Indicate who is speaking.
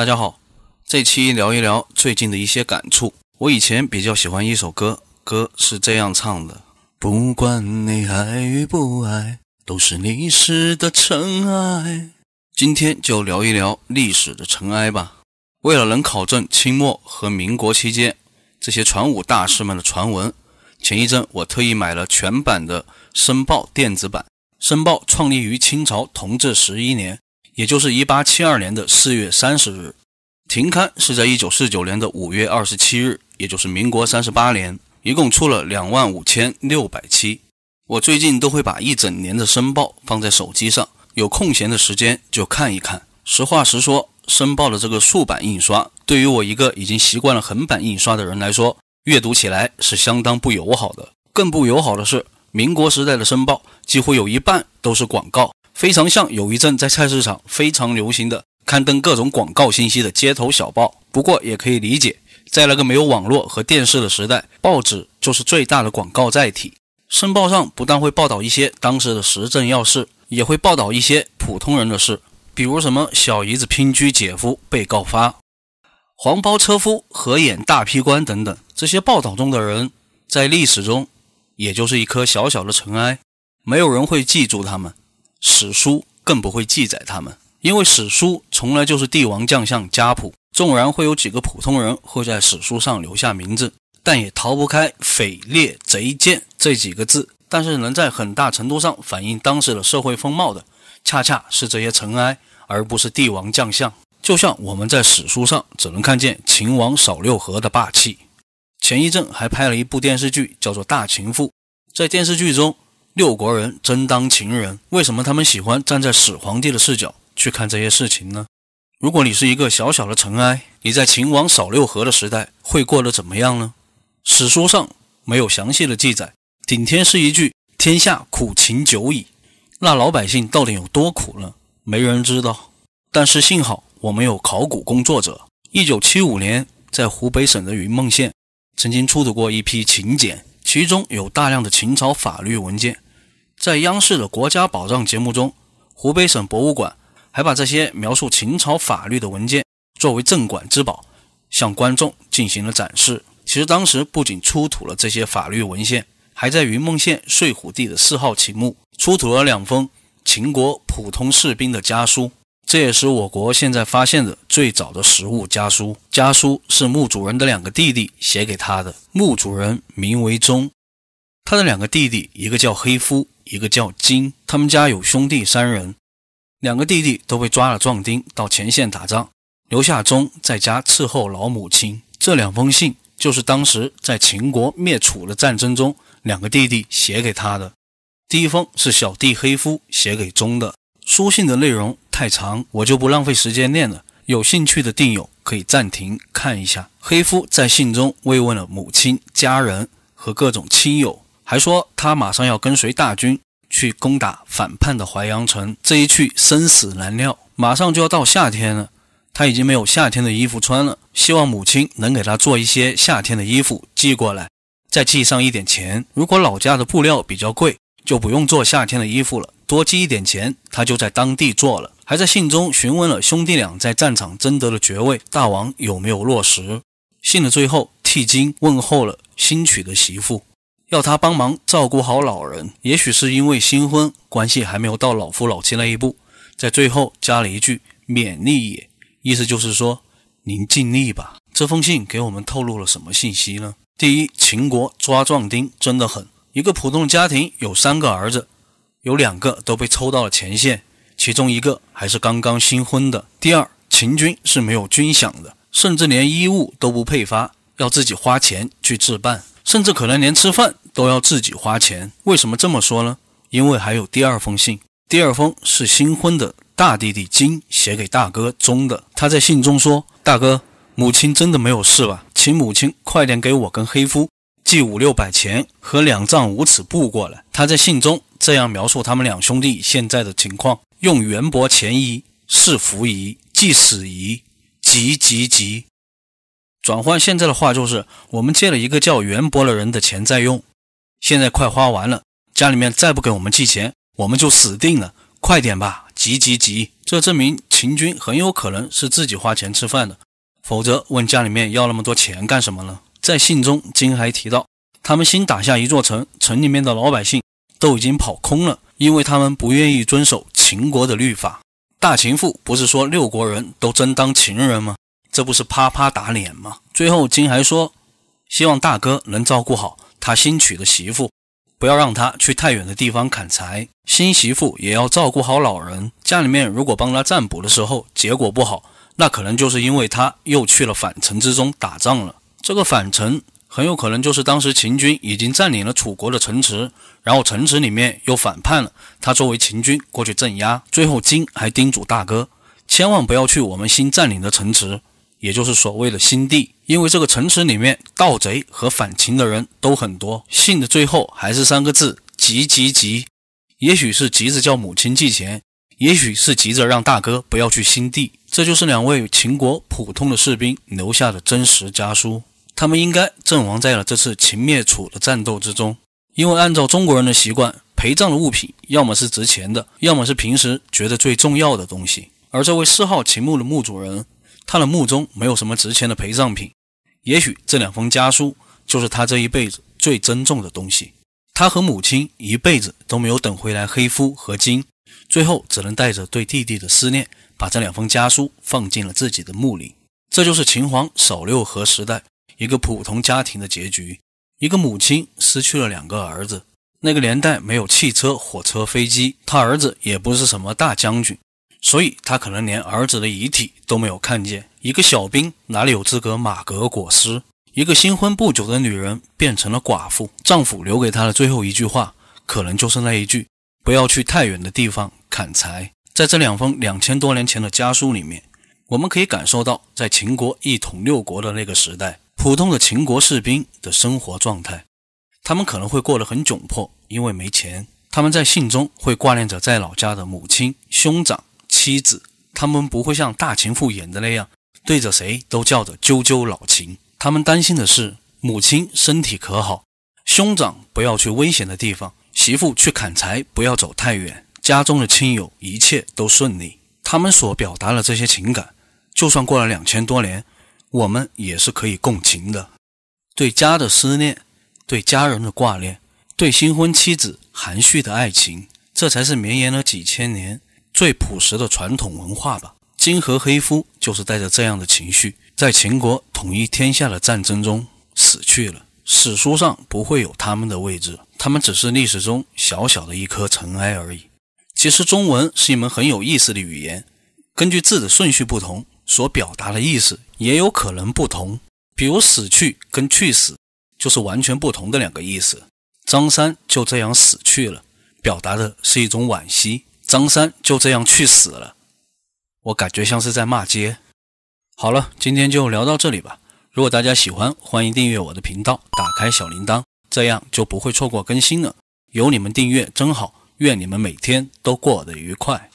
Speaker 1: 大家好，这期聊一聊最近的一些感触。我以前比较喜欢一首歌，歌是这样唱的：“不管你爱与不爱，都是历史的尘埃。”今天就聊一聊历史的尘埃吧。为了能考证清末和民国期间这些传武大师们的传闻，前一阵我特意买了全版的《申报》电子版。《申报》创立于清朝同治十一年。也就是一八七二年的四月三十日，停刊是在一九四九年的五月二十七日，也就是民国三十八年，一共出了两万五千六百期。我最近都会把一整年的《申报》放在手机上，有空闲的时间就看一看。实话实说，《申报》的这个竖版印刷，对于我一个已经习惯了横版印刷的人来说，阅读起来是相当不友好的。更不友好的是，民国时代的《申报》几乎有一半都是广告。非常像有一阵在菜市场非常流行的刊登各种广告信息的街头小报，不过也可以理解，在那个没有网络和电视的时代，报纸就是最大的广告载体。申报上不但会报道一些当时的时政要事，也会报道一些普通人的事，比如什么小姨子拼居、姐夫被告发、黄包车夫合演大批官等等。这些报道中的人，在历史中，也就是一颗小小的尘埃，没有人会记住他们。史书更不会记载他们，因为史书从来就是帝王将相家谱。纵然会有几个普通人会在史书上留下名字，但也逃不开匪、劣、贼、贱这几个字。但是能在很大程度上反映当时的社会风貌的，恰恰是这些尘埃，而不是帝王将相。就像我们在史书上只能看见秦王扫六合的霸气。前一阵还拍了一部电视剧，叫做《大秦赋》，在电视剧中。六国人争当秦人，为什么他们喜欢站在始皇帝的视角去看这些事情呢？如果你是一个小小的尘埃，你在秦王扫六合的时代会过得怎么样呢？史书上没有详细的记载，顶天是一句“天下苦秦久矣”。那老百姓到底有多苦呢？没人知道。但是幸好我们有考古工作者。一九七五年，在湖北省的云梦县，曾经出土过一批秦简，其中有大量的秦朝法律文件。在央视的《国家宝藏》节目中，湖北省博物馆还把这些描述秦朝法律的文件作为镇馆之宝，向观众进行了展示。其实当时不仅出土了这些法律文献，还在云梦县睡虎地的四号秦墓出土了两封秦国普通士兵的家书，这也是我国现在发现的最早的实物家书。家书是墓主人的两个弟弟写给他的，墓主人名为钟，他的两个弟弟一个叫黑夫。一个叫金，他们家有兄弟三人，两个弟弟都被抓了壮丁到前线打仗，留下忠在家伺候老母亲。这两封信就是当时在秦国灭楚的战争中，两个弟弟写给他的。第一封是小弟黑夫写给忠的，书信的内容太长，我就不浪费时间念了。有兴趣的定友可以暂停看一下。黑夫在信中慰问了母亲、家人和各种亲友。还说他马上要跟随大军去攻打反叛的淮阳城，这一去生死难料。马上就要到夏天了，他已经没有夏天的衣服穿了，希望母亲能给他做一些夏天的衣服寄过来，再寄上一点钱。如果老家的布料比较贵，就不用做夏天的衣服了，多寄一点钱，他就在当地做了。还在信中询问了兄弟俩在战场争得的爵位、大王有没有落实。信的最后，替金问候了新娶的媳妇。要他帮忙照顾好老人，也许是因为新婚关系还没有到老夫老妻那一步，在最后加了一句勉励也，意思就是说您尽力吧。这封信给我们透露了什么信息呢？第一，秦国抓壮丁真的很狠，一个普通家庭有三个儿子，有两个都被抽到了前线，其中一个还是刚刚新婚的。第二，秦军是没有军饷的，甚至连衣物都不配发，要自己花钱去置办。甚至可能连吃饭都要自己花钱。为什么这么说呢？因为还有第二封信，第二封是新婚的大弟弟金写给大哥钟的。他在信中说：“大哥，母亲真的没有事吧？请母亲快点给我跟黑夫寄五六百钱和两丈五尺布过来。”他在信中这样描述他们两兄弟现在的情况：“用元帛钱移，是服移；寄死移，急急急。”转换现在的话，就是我们借了一个叫袁伯乐人的钱在用，现在快花完了，家里面再不给我们寄钱，我们就死定了。快点吧，急急急！这证明秦军很有可能是自己花钱吃饭的，否则问家里面要那么多钱干什么呢？在信中，金还提到他们新打下一座城，城里面的老百姓都已经跑空了，因为他们不愿意遵守秦国的律法。大秦赋不是说六国人都争当秦人吗？这不是啪啪打脸吗？最后，金还说，希望大哥能照顾好他新娶的媳妇，不要让他去太远的地方砍柴。新媳妇也要照顾好老人。家里面如果帮他占卜的时候结果不好，那可能就是因为他又去了反城之中打仗了。这个反城很有可能就是当时秦军已经占领了楚国的城池，然后城池里面又反叛了，他作为秦军过去镇压。最后，金还叮嘱大哥，千万不要去我们新占领的城池。也就是所谓的新地，因为这个城池里面盗贼和反秦的人都很多。信的最后还是三个字：急急急。也许是急着叫母亲寄钱，也许是急着让大哥不要去新地。这就是两位秦国普通的士兵留下的真实家书。他们应该阵亡在了这次秦灭楚的战斗之中，因为按照中国人的习惯，陪葬的物品要么是值钱的，要么是平时觉得最重要的东西。而这位四号秦墓的墓主人。他的墓中没有什么值钱的陪葬品，也许这两封家书就是他这一辈子最珍重的东西。他和母亲一辈子都没有等回来黑夫和金，最后只能带着对弟弟的思念，把这两封家书放进了自己的墓里。这就是秦皇扫六合时代一个普通家庭的结局。一个母亲失去了两个儿子，那个年代没有汽车、火车、飞机，他儿子也不是什么大将军。所以他可能连儿子的遗体都没有看见。一个小兵哪里有资格马革裹尸？一个新婚不久的女人变成了寡妇，丈夫留给她的最后一句话，可能就是那一句：“不要去太远的地方砍柴。”在这两封两千多年前的家书里面，我们可以感受到，在秦国一统六国的那个时代，普通的秦国士兵的生活状态，他们可能会过得很窘迫，因为没钱。他们在信中会挂念着在老家的母亲、兄长。妻子，他们不会像大情妇演的那样，对着谁都叫着“啾啾老秦”。他们担心的是母亲身体可好，兄长不要去危险的地方，媳妇去砍柴不要走太远，家中的亲友一切都顺利。他们所表达的这些情感，就算过了两千多年，我们也是可以共情的。对家的思念，对家人的挂念，对新婚妻子含蓄的爱情，这才是绵延了几千年。最朴实的传统文化吧。金和黑夫就是带着这样的情绪，在秦国统一天下的战争中死去了。史书上不会有他们的位置，他们只是历史中小小的一颗尘埃而已。其实，中文是一门很有意思的语言，根据字的顺序不同，所表达的意思也有可能不同。比如“死去”跟“去死”就是完全不同的两个意思。张三就这样死去了，表达的是一种惋惜。张三就这样去死了，我感觉像是在骂街。好了，今天就聊到这里吧。如果大家喜欢，欢迎订阅我的频道，打开小铃铛，这样就不会错过更新了。有你们订阅真好，愿你们每天都过得愉快。